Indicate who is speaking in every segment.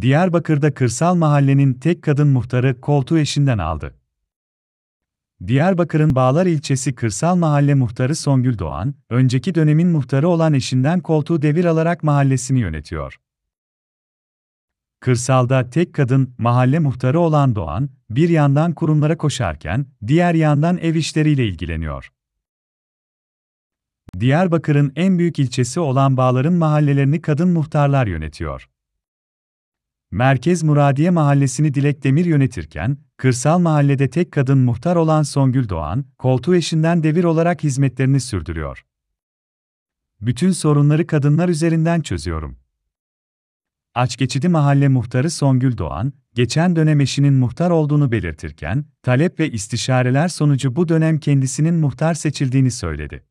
Speaker 1: Diyarbakır'da kırsal mahallenin tek kadın muhtarı koltuğu eşinden aldı. Diyarbakır'ın Bağlar ilçesi kırsal mahalle muhtarı Songül Doğan, önceki dönemin muhtarı olan eşinden koltuğu devir alarak mahallesini yönetiyor. Kırsalda tek kadın mahalle muhtarı olan Doğan, bir yandan kurumlara koşarken, diğer yandan ev işleriyle ilgileniyor. Diyarbakır'ın en büyük ilçesi olan Bağlar'ın mahallelerini kadın muhtarlar yönetiyor. Merkez Muradiye Mahallesi'ni Dilek Demir yönetirken, kırsal mahallede tek kadın muhtar olan Songül Doğan, koltuğu eşinden devir olarak hizmetlerini sürdürüyor. Bütün sorunları kadınlar üzerinden çözüyorum. Açgeçidi Mahalle Muhtarı Songül Doğan, geçen dönem eşinin muhtar olduğunu belirtirken, talep ve istişareler sonucu bu dönem kendisinin muhtar seçildiğini söyledi.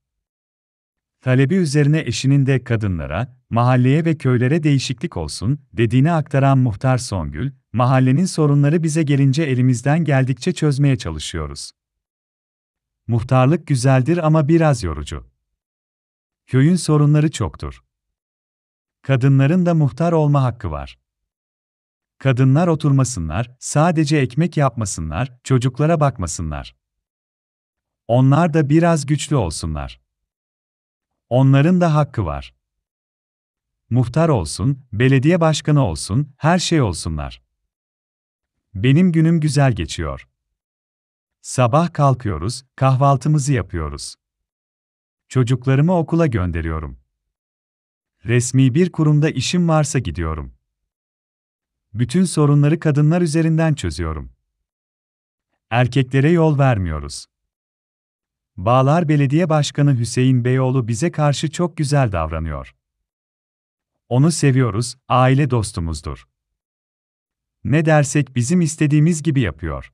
Speaker 1: Talebi üzerine eşinin de kadınlara, mahalleye ve köylere değişiklik olsun dediğini aktaran Muhtar Songül, mahallenin sorunları bize gelince elimizden geldikçe çözmeye çalışıyoruz. Muhtarlık güzeldir ama biraz yorucu. Köyün sorunları çoktur. Kadınların da muhtar olma hakkı var. Kadınlar oturmasınlar, sadece ekmek yapmasınlar, çocuklara bakmasınlar. Onlar da biraz güçlü olsunlar. Onların da hakkı var. Muhtar olsun, belediye başkanı olsun, her şey olsunlar. Benim günüm güzel geçiyor. Sabah kalkıyoruz, kahvaltımızı yapıyoruz. Çocuklarımı okula gönderiyorum. Resmi bir kurumda işim varsa gidiyorum. Bütün sorunları kadınlar üzerinden çözüyorum. Erkeklere yol vermiyoruz. Bağlar Belediye Başkanı Hüseyin Beyoğlu bize karşı çok güzel davranıyor. Onu seviyoruz, aile dostumuzdur. Ne dersek bizim istediğimiz gibi yapıyor.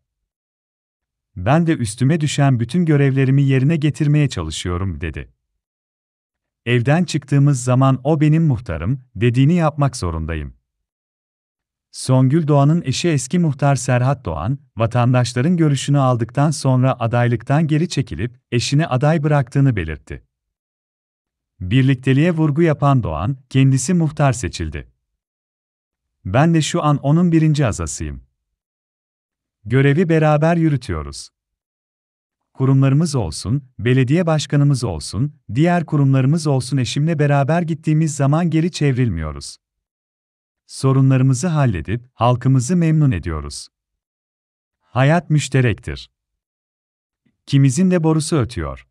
Speaker 1: Ben de üstüme düşen bütün görevlerimi yerine getirmeye çalışıyorum, dedi. Evden çıktığımız zaman o benim muhtarım, dediğini yapmak zorundayım. Songül Doğan'ın eşi eski muhtar Serhat Doğan, vatandaşların görüşünü aldıktan sonra adaylıktan geri çekilip eşini aday bıraktığını belirtti. Birlikteliğe vurgu yapan Doğan, kendisi muhtar seçildi. Ben de şu an onun birinci azasıyım. Görevi beraber yürütüyoruz. Kurumlarımız olsun, belediye başkanımız olsun, diğer kurumlarımız olsun eşimle beraber gittiğimiz zaman geri çevrilmiyoruz sorunlarımızı halledip halkımızı memnun ediyoruz. Hayat müşterektir. Kimizin de borusu ötüyor.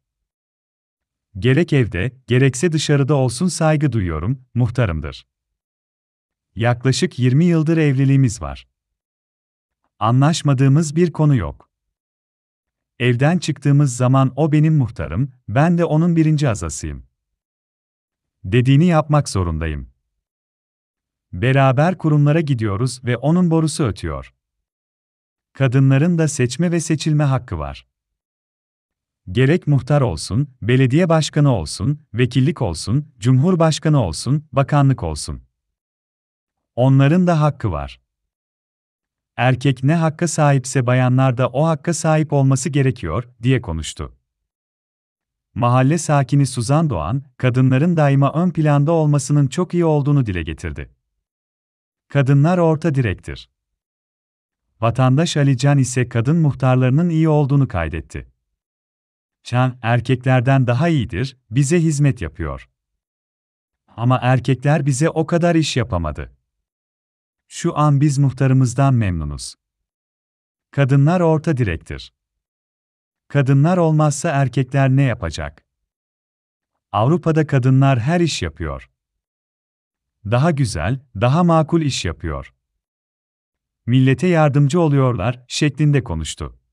Speaker 1: Gerek evde, gerekse dışarıda olsun saygı duyuyorum, muhtarımdır. Yaklaşık 20 yıldır evliliğimiz var. Anlaşmadığımız bir konu yok. Evden çıktığımız zaman o benim muhtarım, ben de onun birinci azasıyım. Dediğini yapmak zorundayım. Beraber kurumlara gidiyoruz ve onun borusu ötüyor. Kadınların da seçme ve seçilme hakkı var. Gerek muhtar olsun, belediye başkanı olsun, vekillik olsun, cumhurbaşkanı olsun, bakanlık olsun. Onların da hakkı var. Erkek ne hakka sahipse bayanlar da o hakka sahip olması gerekiyor, diye konuştu. Mahalle sakini Suzan Doğan, kadınların daima ön planda olmasının çok iyi olduğunu dile getirdi. Kadınlar orta direktir. Vatandaş Alican ise kadın muhtarlarının iyi olduğunu kaydetti. Can, erkeklerden daha iyidir, bize hizmet yapıyor. Ama erkekler bize o kadar iş yapamadı. Şu an biz muhtarımızdan memnunuz. Kadınlar orta direktir. Kadınlar olmazsa erkekler ne yapacak? Avrupa'da kadınlar her iş yapıyor daha güzel, daha makul iş yapıyor. Millete yardımcı oluyorlar şeklinde konuştu.